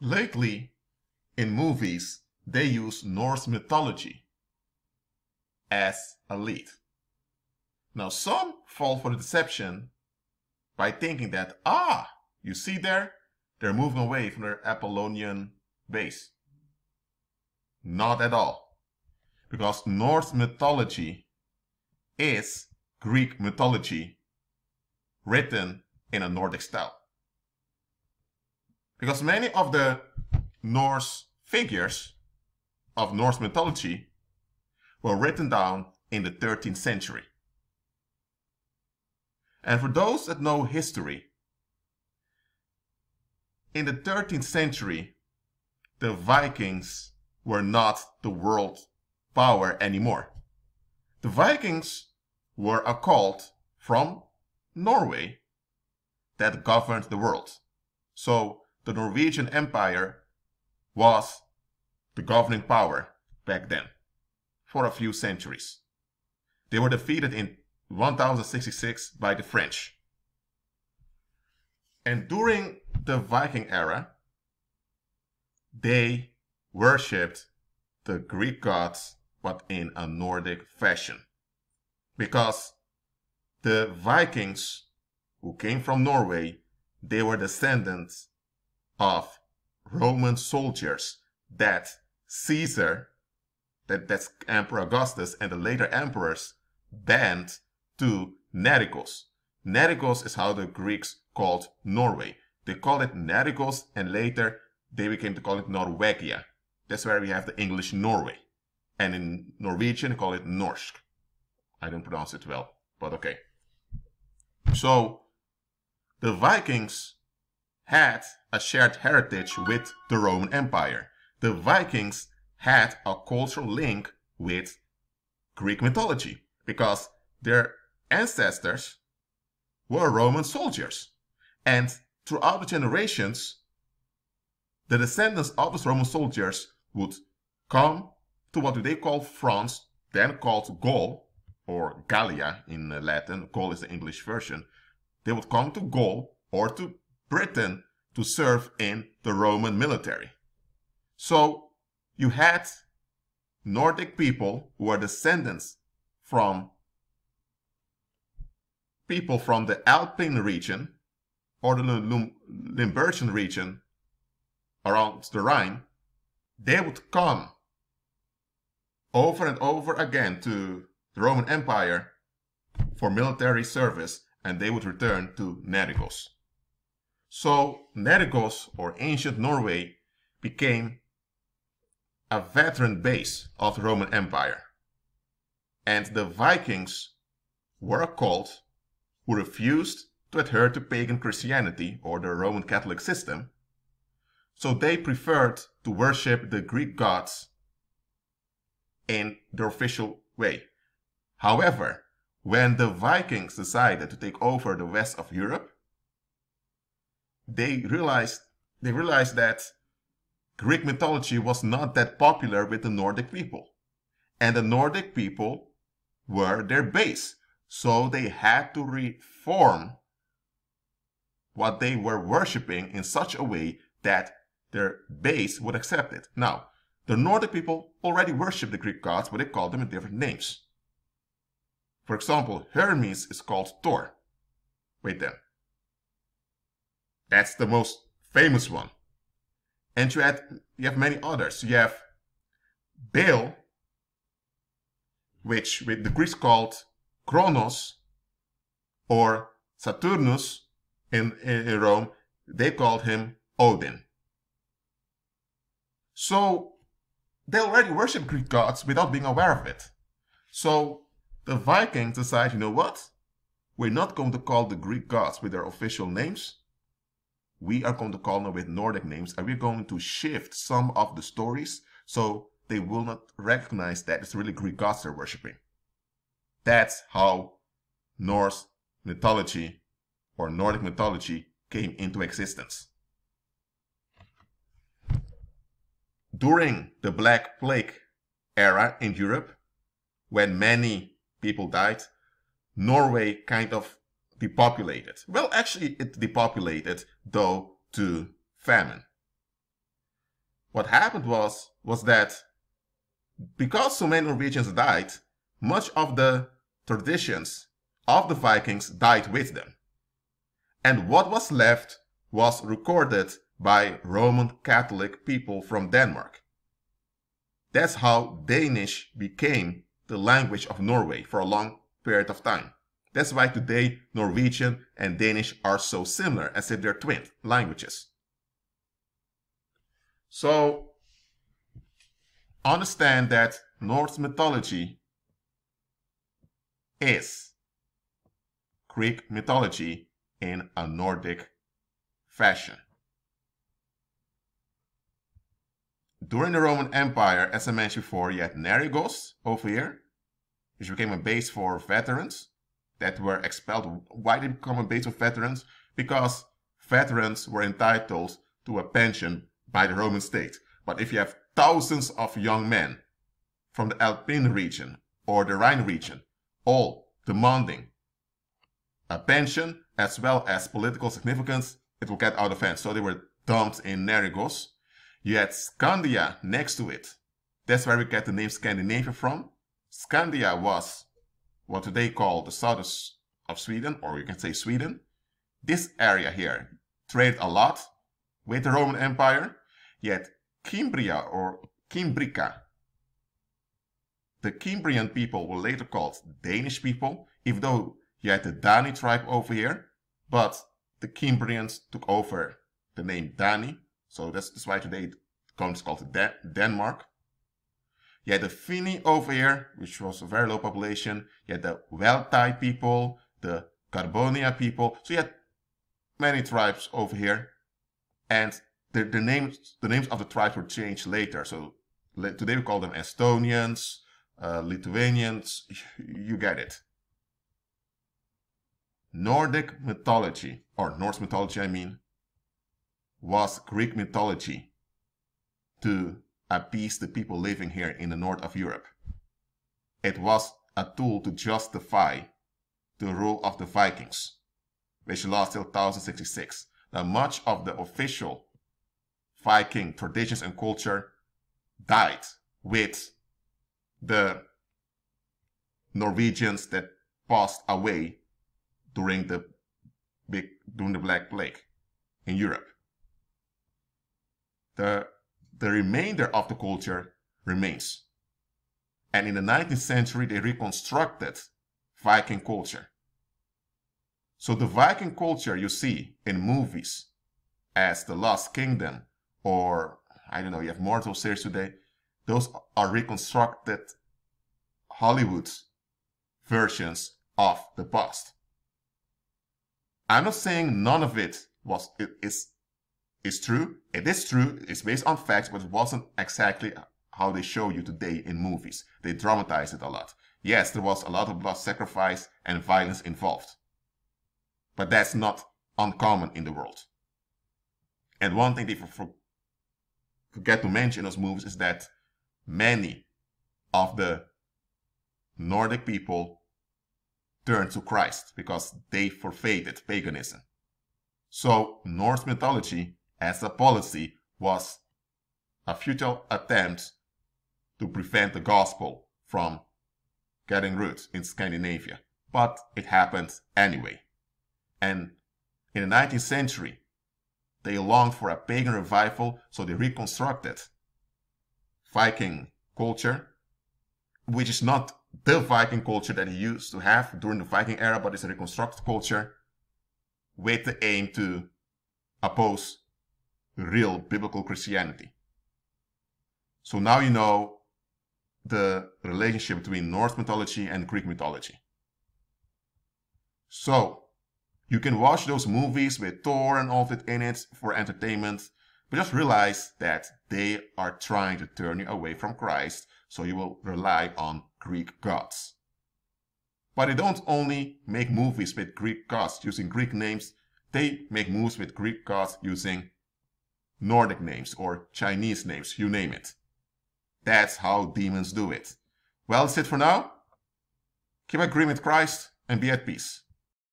Lately, in movies, they use Norse mythology as a lead. Now, some fall for the deception by thinking that, ah, you see there, they're moving away from their Apollonian base. Not at all. Because Norse mythology is Greek mythology written in a Nordic style. Because many of the Norse figures of Norse mythology were written down in the 13th century. And for those that know history, in the 13th century, the Vikings were not the world power anymore. The Vikings were a cult from Norway that governed the world. So the Norwegian Empire was the governing power back then for a few centuries. They were defeated in 1066 by the French. And during the Viking era, they worshipped the Greek gods but in a Nordic fashion. Because the Vikings who came from Norway, they were descendants of Roman soldiers that Caesar, that, that's Emperor Augustus and the later emperors, banned to Nericos. Nericos is how the Greeks called Norway. They called it Nericos and later they became to call it Norwegia. That's where we have the English Norway. And in Norwegian, they call it Norsk. I don't pronounce it well, but okay. So the Vikings had a shared heritage with the Roman Empire. The Vikings had a cultural link with Greek mythology because their ancestors were Roman soldiers. And throughout the generations, the descendants of those Roman soldiers would come to what they call France, then called Gaul, or Gallia in Latin. Gaul is the English version. They would come to Gaul or to Britain to serve in the Roman military. So you had Nordic people who are descendants from people from the Alpine region or the Limburgian region around the Rhine, they would come over and over again to the Roman Empire for military service and they would return to Nerigos. So Nergos, or ancient Norway, became a veteran base of the Roman Empire. And the Vikings were a cult who refused to adhere to pagan Christianity or the Roman Catholic system, so they preferred to worship the Greek gods in their official way. However, when the Vikings decided to take over the west of Europe, they realized they realized that Greek mythology was not that popular with the Nordic people. And the Nordic people were their base. So they had to reform what they were worshipping in such a way that their base would accept it. Now, the Nordic people already worship the Greek gods, but they called them in different names. For example, Hermes is called Thor. Wait then. That's the most famous one. And you have, you have many others. You have Baal, which with the Greeks called Kronos or Saturnus in, in Rome, they called him Odin. So they already worship Greek gods without being aware of it. So the Vikings decide, you know what? We're not going to call the Greek gods with their official names we are going to call them with Nordic names and we're going to shift some of the stories so they will not recognize that it's really Greek gods they're worshipping. That's how Norse mythology or Nordic mythology came into existence. During the Black Plague era in Europe, when many people died, Norway kind of depopulated. Well, actually, it depopulated, though, to famine. What happened was, was that because so many Norwegians died, much of the traditions of the Vikings died with them. And what was left was recorded by Roman Catholic people from Denmark. That's how Danish became the language of Norway for a long period of time. That's why today Norwegian and Danish are so similar as if they're twin languages. So understand that Norse mythology is Greek mythology in a Nordic fashion. During the Roman Empire, as I mentioned before, you had Nerigos over here, which became a base for veterans that were expelled. Why did it become a base of veterans? Because veterans were entitled to a pension by the Roman state. But if you have thousands of young men from the Alpine region or the Rhine region, all demanding a pension as well as political significance, it will get out of hand. So they were dumped in Nerigos. You had Scandia next to it. That's where we get the name Scandinavia from. Scandia was what today called the south of Sweden, or you can say Sweden, this area here traded a lot with the Roman Empire, yet Cimbria or Cimbrica, the Cimbrian people were later called Danish people, even though you had the Dani tribe over here, but the Cimbrians took over the name Dani, so that's, that's why today it comes called Dan Denmark. You had the Fini over here, which was a very low population. You had the Weltai people, the Carbonia people. So you had many tribes over here. And the, the names the names of the tribes were changed later. So today we call them Estonians, uh, Lithuanians. You get it. Nordic mythology, or Norse mythology, I mean, was Greek mythology. To appease the people living here in the north of Europe. It was a tool to justify the rule of the Vikings, which lasted till 1066. Now, much of the official Viking traditions and culture died with the Norwegians that passed away during the big during the Black Plague in Europe. The the remainder of the culture remains. And in the 19th century, they reconstructed Viking culture. So the Viking culture you see in movies as The Lost Kingdom or, I don't know, you have Mortal series today, those are reconstructed Hollywood versions of the past. I'm not saying none of it was it is is true. It is true. It's based on facts, but it wasn't exactly how they show you today in movies. They dramatize it a lot. Yes, there was a lot of blood sacrifice and violence involved. But that's not uncommon in the world. And one thing they forget to mention in those movies is that many of the Nordic people turned to Christ because they forfeited paganism. So Norse mythology as a policy was a futile attempt to prevent the gospel from getting roots in Scandinavia, but it happened anyway. And in the 19th century, they longed for a pagan revival, so they reconstructed Viking culture, which is not the Viking culture that he used to have during the Viking era, but it's a reconstructed culture with the aim to oppose real biblical Christianity. So now you know the relationship between Norse mythology and Greek mythology. So you can watch those movies with Thor and all of it in it for entertainment, but just realize that they are trying to turn you away from Christ, so you will rely on Greek gods. But they don't only make movies with Greek gods using Greek names, they make movies with Greek gods using Nordic names or Chinese names, you name it. That's how demons do it. Well, that's it for now. Keep agreeing with Christ and be at peace.